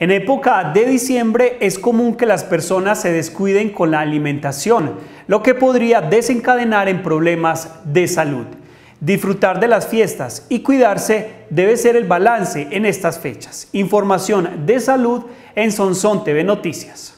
En época de diciembre es común que las personas se descuiden con la alimentación, lo que podría desencadenar en problemas de salud. Disfrutar de las fiestas y cuidarse debe ser el balance en estas fechas. Información de salud en Sonson TV Noticias.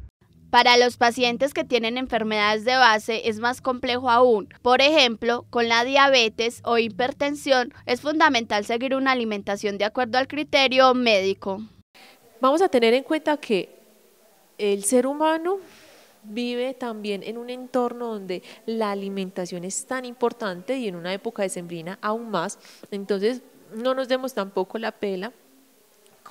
Para los pacientes que tienen enfermedades de base es más complejo aún. Por ejemplo, con la diabetes o hipertensión es fundamental seguir una alimentación de acuerdo al criterio médico. Vamos a tener en cuenta que el ser humano vive también en un entorno donde la alimentación es tan importante y en una época de sembrina aún más. Entonces, no nos demos tampoco la pela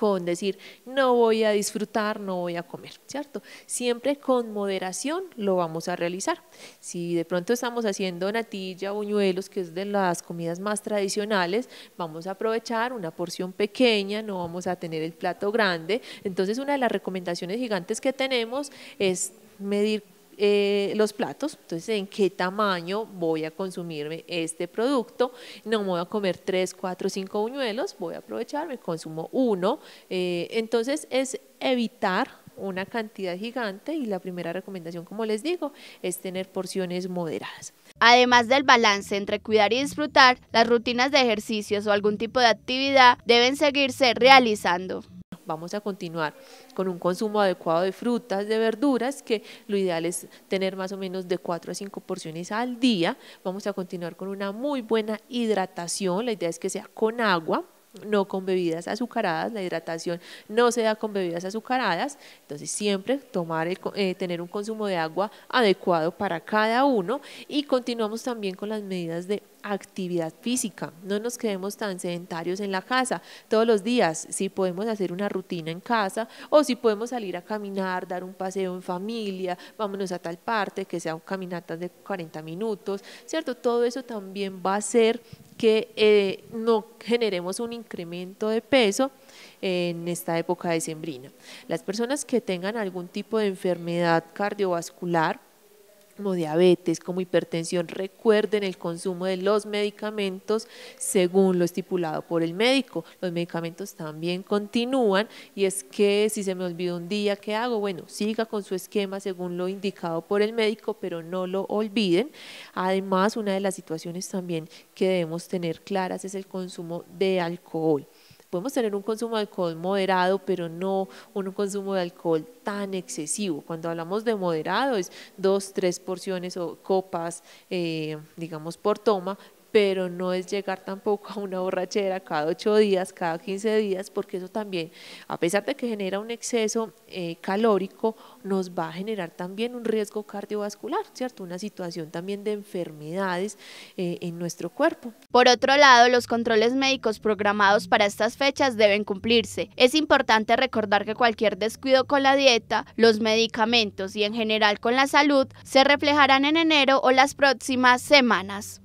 con decir, no voy a disfrutar, no voy a comer, ¿cierto? Siempre con moderación lo vamos a realizar. Si de pronto estamos haciendo natilla, buñuelos, que es de las comidas más tradicionales, vamos a aprovechar una porción pequeña, no vamos a tener el plato grande. Entonces, una de las recomendaciones gigantes que tenemos es medir eh, los platos, entonces en qué tamaño voy a consumirme este producto, no me voy a comer 3, 4, 5 buñuelos, voy a aprovecharme, consumo uno, eh, entonces es evitar una cantidad gigante y la primera recomendación, como les digo, es tener porciones moderadas. Además del balance entre cuidar y disfrutar, las rutinas de ejercicios o algún tipo de actividad deben seguirse realizando vamos a continuar con un consumo adecuado de frutas, de verduras, que lo ideal es tener más o menos de 4 a 5 porciones al día. Vamos a continuar con una muy buena hidratación, la idea es que sea con agua no con bebidas azucaradas, la hidratación no se da con bebidas azucaradas, entonces siempre tomar eh, tener un consumo de agua adecuado para cada uno y continuamos también con las medidas de actividad física, no nos quedemos tan sedentarios en la casa todos los días, si podemos hacer una rutina en casa o si podemos salir a caminar, dar un paseo en familia, vámonos a tal parte, que sean caminatas de 40 minutos, ¿cierto? Todo eso también va a ser que eh, no generemos un incremento de peso en esta época decembrina. Las personas que tengan algún tipo de enfermedad cardiovascular, como diabetes, como hipertensión, recuerden el consumo de los medicamentos según lo estipulado por el médico. Los medicamentos también continúan y es que si se me olvida un día, ¿qué hago? Bueno, siga con su esquema según lo indicado por el médico, pero no lo olviden. Además, una de las situaciones también que debemos tener claras es el consumo de alcohol podemos tener un consumo de alcohol moderado, pero no un consumo de alcohol tan excesivo. Cuando hablamos de moderado es dos, tres porciones o copas, eh, digamos, por toma, pero no es llegar tampoco a una borrachera cada ocho días, cada 15 días, porque eso también, a pesar de que genera un exceso eh, calórico, nos va a generar también un riesgo cardiovascular, ¿cierto? Una situación también de enfermedades eh, en nuestro cuerpo. Por otro lado, los controles médicos programados para estas fechas deben cumplirse. Es importante recordar que cualquier descuido con la dieta, los medicamentos y en general con la salud se reflejarán en enero o las próximas semanas.